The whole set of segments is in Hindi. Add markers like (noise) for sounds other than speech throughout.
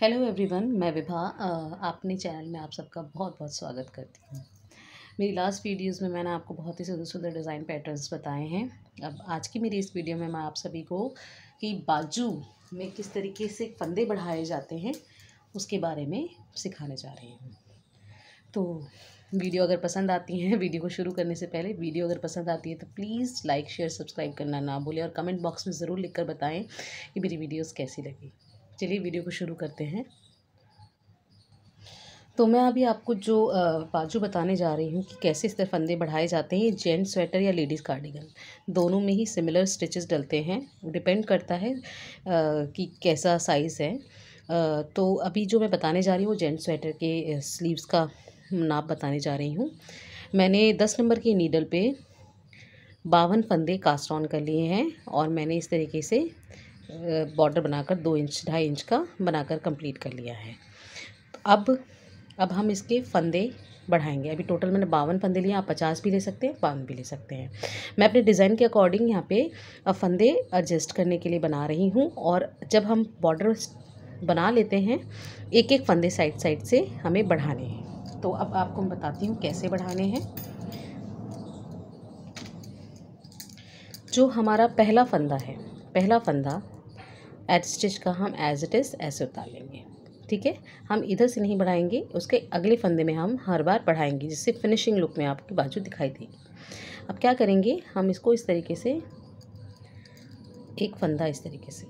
हेलो एवरीवन मैं विभा अपने चैनल में आप सबका बहुत बहुत स्वागत करती हूँ मेरी लास्ट वीडियोस में मैंने आपको बहुत ही सुंदर सुंदर डिज़ाइन पैटर्न्स बताए हैं अब आज की मेरी इस वीडियो में मैं आप सभी को कि बाजू में किस तरीके से फंदे बढ़ाए जाते हैं उसके बारे में सिखाने जा रही हूँ तो वीडियो अगर पसंद आती है वीडियो को शुरू करने से पहले वीडियो अगर पसंद आती है तो प्लीज़ लाइक शेयर सब्सक्राइब करना ना भूलें और कमेंट बॉक्स में ज़रूर लिखकर बताएं कि मेरी वीडियोस कैसी लगी चलिए वीडियो को शुरू करते हैं तो मैं अभी आपको जो बाजू बताने जा रही हूँ कि कैसे इस तरह फंदे बढ़ाए जाते हैं जेंट्स स्वेटर या लेडीज़ कार्डिगन दोनों में ही सिमिलर स्टिचेस डलते हैं डिपेंड करता है कि कैसा साइज़ है तो अभी जो मैं बताने जा रही हूँ वो जेंट्स स्वेटर के स्लीव्स का नाप बताने जा रही हूँ मैंने दस नंबर की नीडल पर बावन फंदे कास्ट ऑन कर लिए हैं और मैंने इस तरीके से बॉर्डर बनाकर दो इंच ढाई इंच का बनाकर कंप्लीट कर लिया है तो अब अब हम इसके फंदे बढ़ाएंगे अभी टोटल मैंने बावन फंदे लिए आप पचास भी ले सकते हैं बावन भी ले सकते हैं मैं अपने डिज़ाइन के अकॉर्डिंग यहाँ पे फंदे एडजस्ट करने के लिए बना रही हूँ और जब हम बॉर्डर बना लेते हैं एक एक फंदे साइड साइड से हमें बढ़ाने हैं तो अब आपको मैं बताती हूँ कैसे बढ़ाने हैं जो हमारा पहला फंदा है पहला फंदा एट स्टिच का हम एज इट इज़ ऐसे उतार लेंगे ठीक है हम इधर से नहीं बढ़ाएंगे उसके अगले फंदे में हम हर बार बढ़ाएंगे जिससे फिनिशिंग लुक में आपकी बाजू दिखाई देगी अब क्या करेंगे हम इसको इस तरीके से एक फंदा इस तरीके से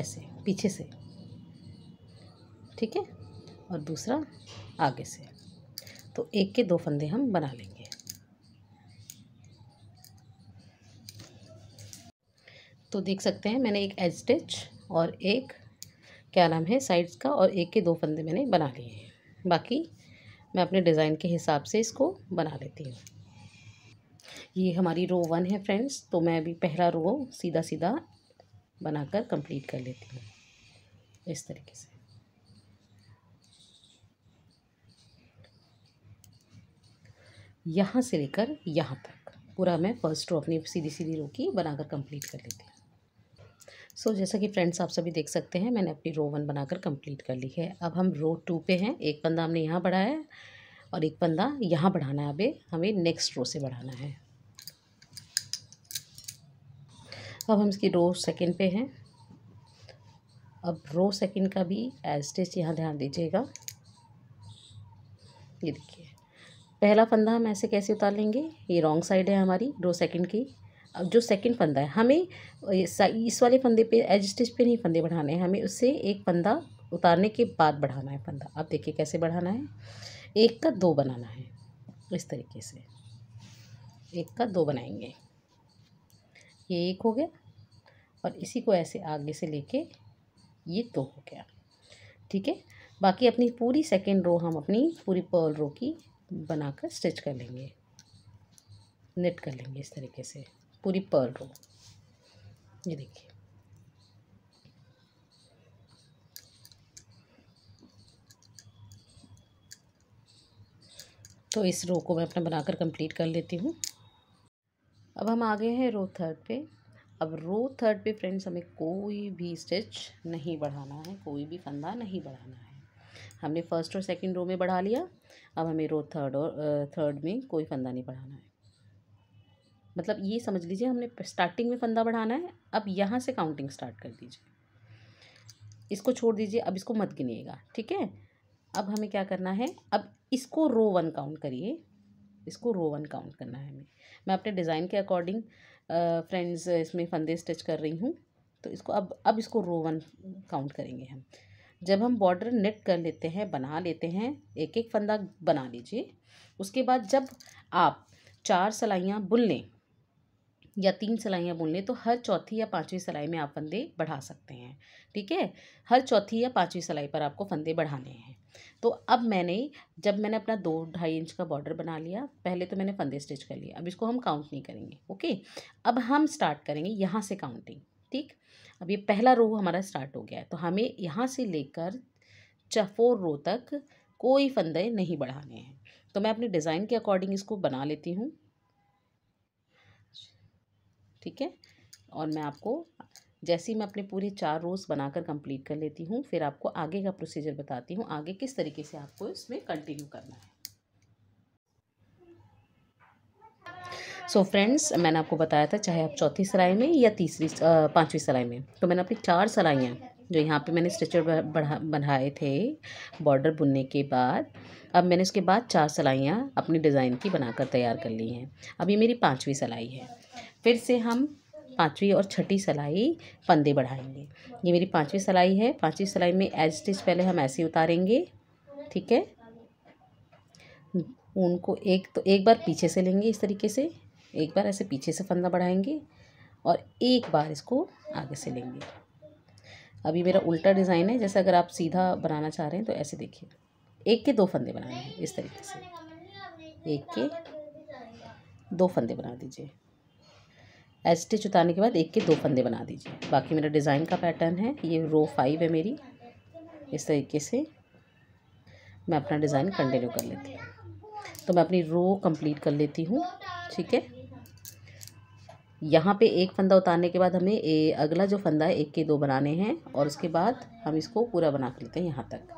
ऐसे पीछे से ठीक है और दूसरा आगे से तो एक के दो फंदे हम बना लेंगे तो देख सकते हैं मैंने एक एज स्टिच और एक क्या नाम है साइड्स का और एक के दो फंदे मैंने बना लिए हैं बाकी मैं अपने डिज़ाइन के हिसाब से इसको बना लेती हूँ ये हमारी रो वन है फ्रेंड्स तो मैं अभी पहला रो सीधा सीधा बनाकर कंप्लीट कर लेती हूँ इस तरीके से यहाँ से लेकर यहाँ तक पूरा मैं फर्स्ट रो अपनी सीधी सीधी रो की बनाकर कंप्लीट कर लेती हूँ सो so, जैसा कि फ्रेंड्स आप सभी देख सकते हैं मैंने अपनी रो वन बनाकर कंप्लीट कर ली है अब हम रो टू पे हैं एक पंदा हमने यहाँ बढ़ाया और एक पंदा यहाँ बढ़ाना है अब हमें नेक्स्ट रो से बढ़ाना है अब हम इसकी रो सेकंड पे हैं अब रो सेकंड का भी एस्टेज यहाँ ध्यान दीजिएगा ये देखिए पहला पंदा हम ऐसे कैसे उतार लेंगे ये रॉन्ग साइड है हमारी रो सेकेंड की अब जो सेकंड फंदा है हमें इस वाले फंदे पे एज स्टिच पे नहीं फंदे बढ़ाने हैं हमें उससे एक फंदा उतारने के बाद बढ़ाना है फंदा आप देखिए कैसे बढ़ाना है एक का दो बनाना है इस तरीके से एक का दो बनाएंगे ये एक हो गया और इसी को ऐसे आगे से लेके ये दो हो गया ठीक है बाकी अपनी पूरी सेकेंड रो हम अपनी पूरी पर्ल रो की बनाकर स्टिच कर लेंगे नेट कर लेंगे इस तरीके से पूरी पर्ल रो ये देखिए तो इस रो को मैं अपना बनाकर कंप्लीट कर लेती हूँ अब हम आ गए हैं रो थर्ड पे अब रो थर्ड पे फ्रेंड्स हमें कोई भी स्टिच नहीं बढ़ाना है कोई भी फंदा नहीं बढ़ाना है हमने फर्स्ट और सेकंड रो में बढ़ा लिया अब हमें रो थर्ड और थर्ड में कोई फंदा नहीं बढ़ाना है मतलब ये समझ लीजिए हमने स्टार्टिंग में फंदा बढ़ाना है अब यहाँ से काउंटिंग स्टार्ट कर दीजिए इसको छोड़ दीजिए अब इसको मत गिनिएगा ठीक है अब हमें क्या करना है अब इसको रो वन काउंट करिए इसको रो वन काउंट करना है हमें मैं अपने डिज़ाइन के अकॉर्डिंग फ्रेंड्स इसमें फंदे स्टिच कर रही हूँ तो इसको अब अब इसको रो वन काउंट करेंगे हम जब हम बॉर्डर नेट कर लेते हैं बना लेते हैं एक एक फंदा बना लीजिए उसके बाद जब आप चार सलाइयाँ बुन लें या तीन सिलाइयाँ बुन लें तो हर चौथी या पाँचवीं सिलाई में आप फंदे बढ़ा सकते हैं ठीक है हर चौथी या पाँचवीं सिलाई पर आपको फंदे बढ़ाने हैं तो अब मैंने जब मैंने अपना दो ढाई इंच का बॉर्डर बना लिया पहले तो मैंने फंदे स्टिच कर लिए अब इसको हम काउंट नहीं करेंगे ओके अब हम स्टार्ट करेंगे यहाँ से काउंटिंग ठीक अब ये पहला रो हमारा स्टार्ट हो गया है तो हमें यहाँ से लेकर चफोर रो तक कोई फंदे नहीं बढ़ाने हैं तो मैं अपने डिज़ाइन के अकॉर्डिंग इसको बना लेती हूँ ठीक है और मैं आपको जैसे ही मैं अपने पूरे चार रोज़ बनाकर कंप्लीट कर लेती हूँ फिर आपको आगे का प्रोसीजर बताती हूँ आगे किस तरीके से आपको इसमें कंटिन्यू करना है सो so फ्रेंड्स मैंने आपको बताया था चाहे आप चौथी सलाई में या तीसरी पांचवी सलाई में तो मैंने अपनी चार सलाइयाँ जो यहाँ पे मैंने स्ट्रेचर बढ़ा बनाए थे बॉर्डर बुनने के बाद अब मैंने उसके बाद चार सलाइयाँ अपनी डिज़ाइन की बनाकर तैयार कर ली हैं अब ये मेरी पाँचवीं सलाई है फिर से हम पाँचवीं और छठी सलाई फंदे बढ़ाएंगे ये मेरी पाँचवीं सलाई है पाँचवीं सिलाई में एज स्टिच पहले हम ऐसे उतारेंगे ठीक है ऊन को एक तो एक बार पीछे से लेंगे इस तरीके से एक बार ऐसे पीछे से फंदा बढ़ाएंगे और एक बार इसको आगे से लेंगे अभी मेरा उल्टा डिज़ाइन है जैसे अगर आप सीधा बनाना चाह रहे हैं तो ऐसे देखिए एक के दो फंदे बनाएंगे इस तरीके से एक के दो फंदे बना दीजिए एच स्टिच उतारने के बाद एक के दो फंदे बना दीजिए बाकी मेरा डिज़ाइन का पैटर्न है ये रो फाइव है मेरी इस तरीके से मैं अपना डिज़ाइन कंटिन्यू कर लेती हूँ तो मैं अपनी रो कंप्लीट कर लेती हूँ ठीक है यहाँ पे एक फंदा उतारने के बाद हमें ए, अगला जो फंदा है एक के दो बनाने हैं और उसके बाद हम इसको पूरा बना कर लेते हैं यहाँ तक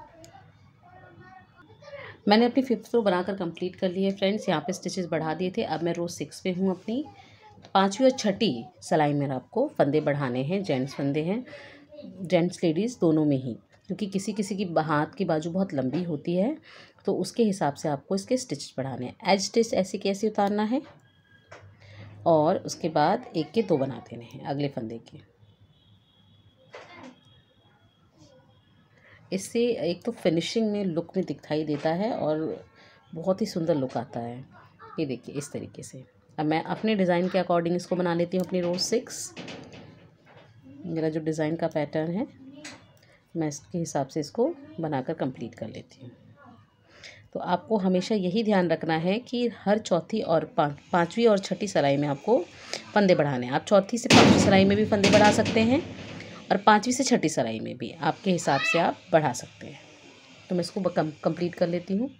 मैंने अपनी फिफ्थ रो बनाकर कंप्लीट कर ली है फ्रेंड्स यहाँ पे स्टिचेस बढ़ा दिए थे अब मैं रो सिक्स पे हूँ अपनी पाँचवीं और छठी सलाई में आपको फंदे बढ़ाने हैं जेंट्स फंदे हैं जेंट्स लेडीज़ दोनों में ही क्योंकि किसी किसी की हाथ की बाजू बहुत लंबी होती है तो उसके हिसाब से आपको इसके स्टिच बढ़ाने हैं एज स्टिच ऐसे कैसे उतारना है और उसके बाद एक के दो बना देने हैं अगले फंदे के इससे एक तो फिनिशिंग में लुक में दिखाई देता है और बहुत ही सुंदर लुक आता है ये देखिए इस तरीके से अब मैं अपने डिज़ाइन के अकॉर्डिंग इसको बना लेती हूँ अपनी रोज सिक्स मेरा जो डिज़ाइन का पैटर्न है मैं इसके हिसाब से इसको बनाकर कंप्लीट कर लेती हूँ तो आपको हमेशा यही ध्यान रखना है कि हर चौथी और पाँचवीं और छठी सराई में आपको फंदे बढ़ाने हैं आप चौथी से पाँचवीं सराई में भी फंदे बढ़ा सकते हैं और पाँचवीं से छठी सराई में भी आपके हिसाब से आप बढ़ा सकते हैं तो मैं इसको कम कंप्लीट कर लेती हूँ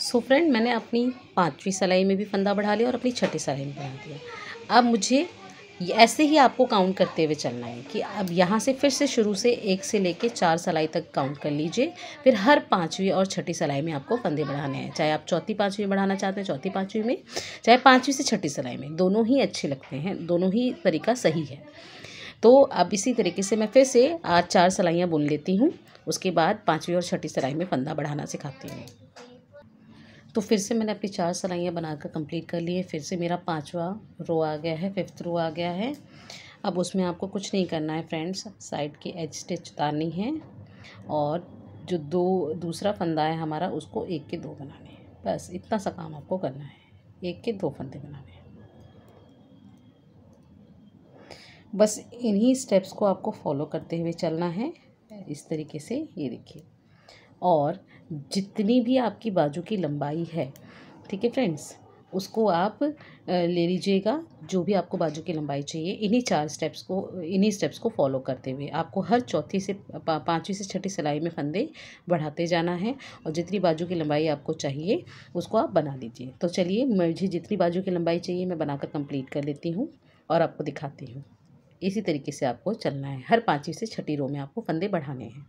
सो so फ्रेंड मैंने अपनी पाँचवीं सिलाई में भी फंदा बढ़ा लिया और अपनी छठी सिलाई में बढ़ा दिया अब मुझे ऐसे ही आपको काउंट करते हुए चलना है कि अब यहाँ से फिर से शुरू से एक से लेके चार सलाई तक काउंट कर लीजिए फिर हर पाँचवीं और छठी सिलाई में आपको फंदे बढ़ाने हैं चाहे आप चौथी पाँचवीं बढ़ाना चाहते हैं चौथी पाँचवीं में चाहे पाँचवीं से छठी सलाई में दोनों ही अच्छे लगते हैं दोनों ही तरीका सही है तो अब इसी तरीके से मैं फिर से आज चार सलाइयाँ बुन लेती हूँ उसके बाद पाँचवीं और छठी सलाई में फंदा बढ़ाना सिखाती हूँ तो फिर से मैंने अपनी चार सलाइयाँ बनाकर कंप्लीट कर ली है फिर से मेरा पांचवा रो आ गया है फिफ्थ रो आ गया है अब उसमें आपको कुछ नहीं करना है फ्रेंड्स साइड की एज स्टिच उतारनी है और जो दो दूसरा फंदा है हमारा उसको एक के दो बनाने हैं बस इतना सा काम आपको करना है एक के दो फंदे बनाने हैं बस इन्हीं स्टेप्स को आपको फॉलो करते हुए चलना है इस तरीके से ये देखिए और जितनी भी आपकी बाजू की लंबाई है ठीक है फ्रेंड्स उसको आप ले लीजिएगा जो भी आपको बाजू की लंबाई चाहिए इन्हीं चार स्टेप्स को इन्हीं स्टेप्स को फॉलो करते हुए आपको हर चौथी से पाँचवीं से छठी सिलाई में फंदे बढ़ाते जाना है और जितनी बाजू की लंबाई आपको चाहिए उसको आप बना लीजिए तो चलिए मुझे जितनी बाजू की लंबाई चाहिए मैं बनाकर कंप्लीट कर लेती हूँ और आपको दिखाती हूँ इसी तरीके से आपको चलना है हर पाँचवीं से छठी रो में आपको फंदे बढ़ाने हैं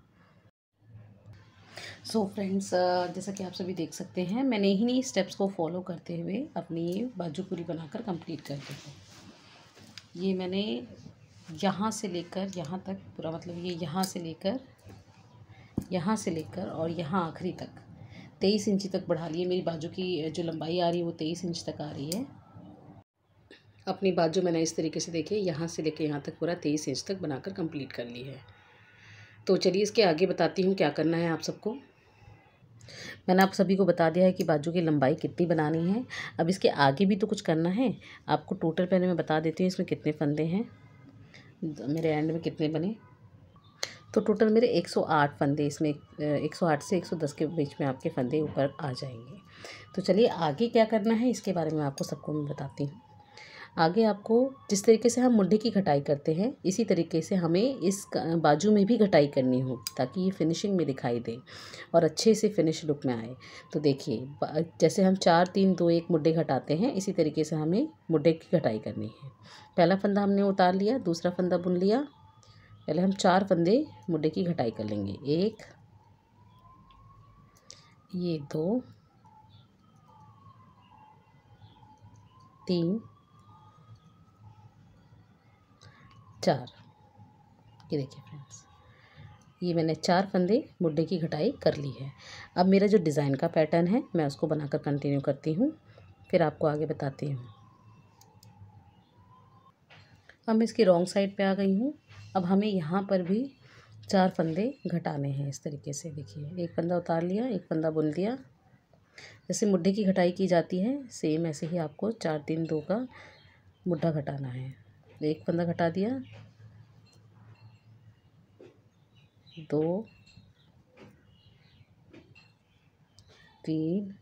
सो so फ्रेंड्स uh, जैसा कि आप सभी देख सकते हैं मैंने नहीं स्टेप्स को फॉलो करते हुए अपनी बाजू पूरी बनाकर कंप्लीट कर दी है ये मैंने यहाँ से लेकर यहाँ तक पूरा मतलब ये यहाँ से लेकर यहाँ से लेकर और यहाँ आखिरी तक तेईस इंची तक बढ़ा ली है मेरी बाजू की जो लंबाई आ रही है वो तेईस इंच तक आ रही है अपनी बाजू मैंने इस तरीके से देखे यहाँ से लेकर यहाँ तक पूरा तेईस इंच तक बनाकर कंप्लीट कर ली है तो चलिए इसके आगे बताती हूँ क्या करना है आप सबको मैंने आप सभी को बता दिया है कि बाजू की लंबाई कितनी बनानी है अब इसके आगे भी तो कुछ करना है आपको टोटल पहले मैं बता देती हूँ इसमें कितने फंदे हैं मेरे एंड में कितने बने तो टोटल मेरे 108 फंदे इसमें 108 से 110 के बीच में आपके फंदे ऊपर आ जाएंगे तो चलिए आगे क्या करना है इसके बारे में आपको सबको मैं बताती हूँ आगे आपको जिस तरीके से हम मुंडे की घटाई करते हैं इसी तरीके से हमें इस बाजू में भी घटाई करनी हो ताकि ये फिनिशिंग में दिखाई दे और अच्छे से फिनिश लुक में आए तो देखिए जैसे हम चार तीन दो एक मुड्ढे घटाते हैं इसी तरीके से हमें मुड्ढे की घटाई करनी है पहला फंदा हमने उतार लिया दूसरा फंदा बुन लिया पहले हम चार फंदे मुड्ढे की घटाई कर लेंगे एक ये दो तीन चार ये देखिए फ्रेंड्स ये मैंने चार फंदे मुड्ढे की घटाई कर ली है अब मेरा जो डिज़ाइन का पैटर्न है मैं उसको बनाकर कंटिन्यू करती हूँ फिर आपको आगे बताती हूँ अब मैं इसकी रॉन्ग साइड पे आ गई हूँ अब हमें यहाँ पर भी चार फंदे घटाने हैं इस तरीके से देखिए एक फंदा उतार लिया एक फंदा बुन लिया जैसे मुड्ढे की घटाई की जाती है सेम ऐसे ही आपको चार तीन दो का मुड्ढा घटाना है एक फंदा घटा दिया दो तीन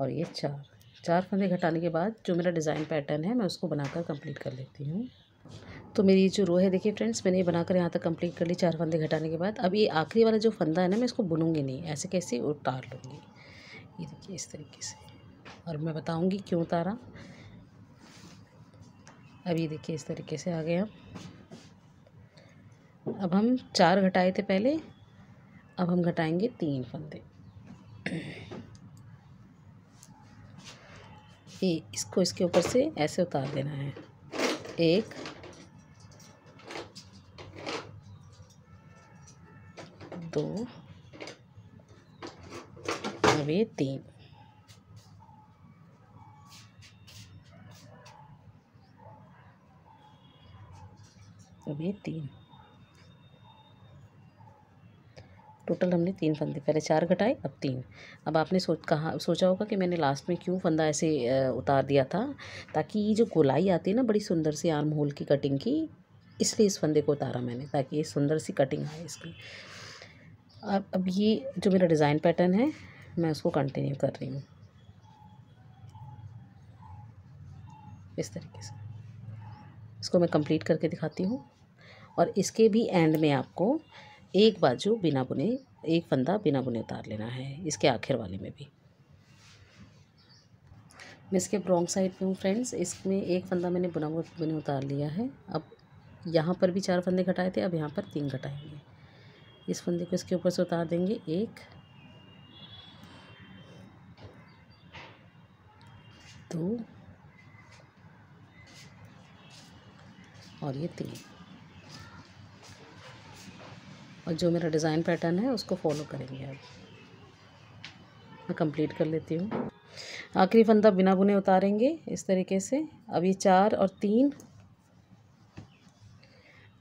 और ये चार चार फंदे घटाने के बाद जो मेरा डिज़ाइन पैटर्न है मैं उसको बनाकर कंप्लीट कर लेती हूँ तो मेरी जो रो है देखिए फ्रेंड्स मैंने ये बनाकर यहाँ तक कंप्लीट कर ली चार फंदे घटाने के बाद अब ये आखिरी वाला जो फंदा है ना मैं इसको बुनूंगी नहीं ऐसे कैसे उतार लूँगी ये देखिए इस तरीके से और मैं बताऊँगी क्यों उतारा अब ये देखिए इस तरीके से आ गया अब हम चार घटाए थे पहले अब हम घटाएंगे तीन फंदे ये इसको इसके ऊपर से ऐसे उतार देना है एक दो अब ये तीन में तीन टोटल हमने तीन फंदे पहले चार घटाए अब तीन अब आपने सोच कहा सोचा होगा कि मैंने लास्ट में क्यों फंदा ऐसे उतार दिया था ताकि ये जो गोलाई आती है ना बड़ी सुंदर सी आर्म होल की कटिंग की इसलिए इस फंदे को उतारा मैंने ताकि ये सुंदर सी कटिंग आए इसकी अब अब ये जो मेरा डिज़ाइन पैटर्न है मैं उसको कंटिन्यू कर रही हूँ इस तरीके से इसको मैं कंप्लीट करके दिखाती हूँ और इसके भी एंड में आपको एक बाजू बिना बुने एक फंदा बिना बुने उतार लेना है इसके आखिर वाले में भी मैं इसके रॉन्ग साइड पे हूँ फ्रेंड्स इसमें एक फंदा मैंने बुना हुआ बुने उतार लिया है अब यहाँ पर भी चार फंदे घटाए थे अब यहाँ पर तीन घटाएंगे इस फंदे को इसके ऊपर से उतार देंगे एक दो और ये तीन और जो मेरा डिज़ाइन पैटर्न है उसको फॉलो करेंगे अब मैं कंप्लीट कर लेती हूँ आखिरी फंदा बिना बुने उतारेंगे इस तरीके से अब ये चार और तीन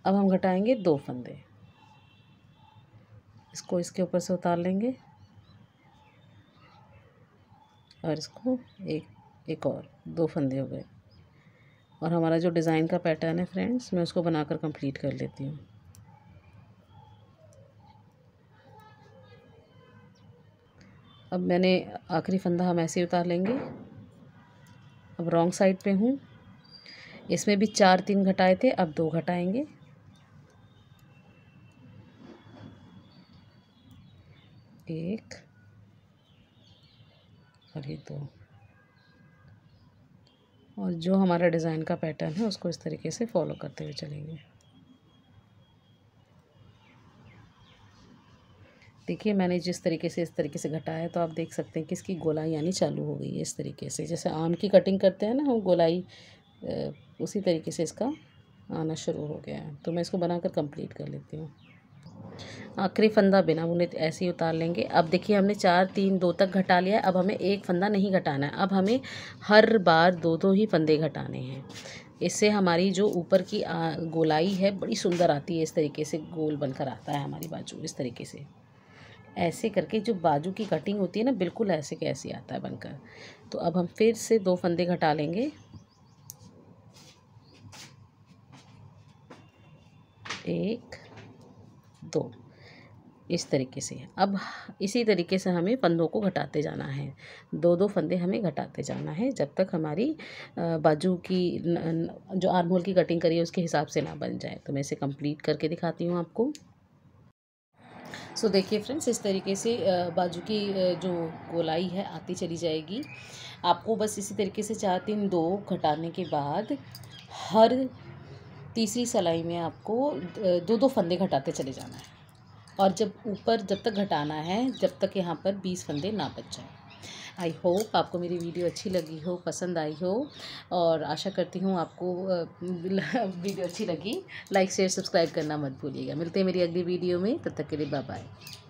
अब हम घटाएंगे दो फंदे इसको इसके ऊपर से उतार लेंगे और इसको एक एक और दो फंदे हो गए और हमारा जो डिज़ाइन का पैटर्न है फ्रेंड्स मैं उसको बनाकर कंप्लीट कर लेती हूँ अब मैंने आखिरी फंदा हम ऐसे उतार लेंगे अब रॉन्ग साइड पे हूँ इसमें भी चार तीन घटाए थे अब दो घटाएंगे एक और ये दो और जो हमारा डिज़ाइन का पैटर्न है उसको इस तरीके से फॉलो करते हुए चलेंगे देखिए मैंने जिस तरीके से इस तरीके से घटाया तो आप देख सकते हैं कि इसकी गोलाई यानी चालू हो गई है इस तरीके से जैसे आम की कटिंग करते हैं ना हम गोलाई उसी तरीके से इसका आना शुरू हो गया है तो मैं इसको बनाकर कंप्लीट कर लेती हूँ आखिरी फंदा बिना बुने ऐसे ही उतार लेंगे अब देखिए हमने चार तीन दो तक घटा लिया है अब हमें एक फंदा नहीं घटाना है अब हमें हर बार दो दो ही फंदे घटाने हैं इससे हमारी जो ऊपर की गोलाई है बड़ी सुंदर आती है इस तरीके से गोल बनकर आता है हमारी बाजू इस तरीके से ऐसे करके जो बाजू की कटिंग होती है ना बिल्कुल ऐसे के ऐसे आता है बनकर तो अब हम फिर से दो फंदे घटा लेंगे एक दो इस तरीके से अब इसी तरीके से हमें फंदों को घटाते जाना है दो दो फंदे हमें घटाते जाना है जब तक हमारी बाजू की जो आर्म होल की कटिंग करी है उसके हिसाब से ना बन जाए तो मैं इसे कंप्लीट करके दिखाती हूँ आपको सो देखिए फ्रेंड्स इस तरीके से बाजू की जो गोलाई है आती चली जाएगी आपको बस इसी तरीके से चार तीन दो घटाने के बाद हर तीसरी सलाई में आपको दो दो फंदे घटाते चले जाना है और जब ऊपर जब तक घटाना है जब तक यहाँ पर बीस फंदे ना बच जाएँ आई होप आपको मेरी वीडियो अच्छी लगी हो पसंद आई हो और आशा करती हूँ आपको वीडियो (laughs) अच्छी लगी लाइक शेयर सब्सक्राइब करना मत भूलिएगा मिलते हैं मेरी अगली वीडियो में तब तक के लिए बाय बाय